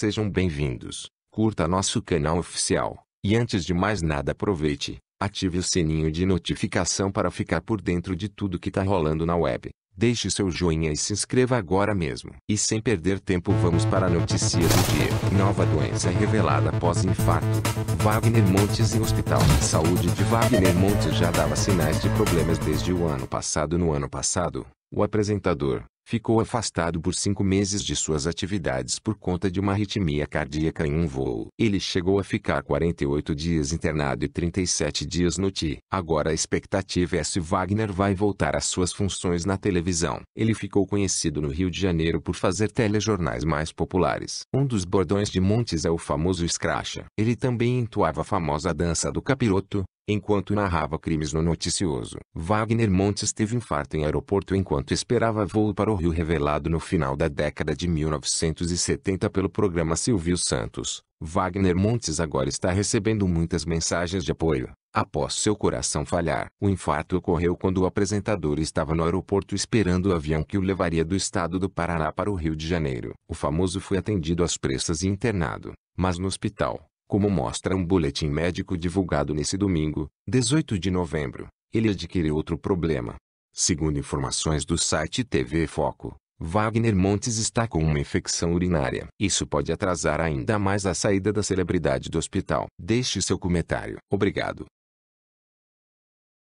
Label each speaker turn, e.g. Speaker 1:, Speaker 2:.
Speaker 1: Sejam bem-vindos, curta nosso canal oficial, e antes de mais nada aproveite, ative o sininho de notificação para ficar por dentro de tudo que tá rolando na web. Deixe seu joinha e se inscreva agora mesmo. E sem perder tempo vamos para a notícia do dia. Nova doença revelada após infarto. Wagner Montes e Hospital de Saúde de Wagner Montes já dava sinais de problemas desde o ano passado. No ano passado, o apresentador, ficou afastado por cinco meses de suas atividades por conta de uma arritmia cardíaca em um voo. Ele chegou a ficar 48 dias internado e 37 dias no TI. Agora a expectativa é se Wagner vai voltar às suas funções na televisão. Ele ficou conhecido no Rio de Janeiro por fazer telejornais mais populares. Um dos bordões de Montes é o famoso escracha. Ele também entoava a famosa dança do capiroto, enquanto narrava crimes no noticioso. Wagner Montes teve infarto em aeroporto enquanto esperava voo para o Rio revelado no final da década de 1970 pelo programa Silvio Santos. Wagner Montes agora está recebendo muitas mensagens de apoio, após seu coração falhar. O infarto ocorreu quando o apresentador estava no aeroporto esperando o avião que o levaria do estado do Paraná para o Rio de Janeiro. O famoso foi atendido às pressas e internado, mas no hospital, como mostra um boletim médico divulgado nesse domingo, 18 de novembro, ele adquiriu outro problema. Segundo informações do site TV Foco, Wagner Montes está com uma infecção urinária. Isso pode atrasar ainda mais a saída da celebridade do hospital. Deixe seu comentário. Obrigado.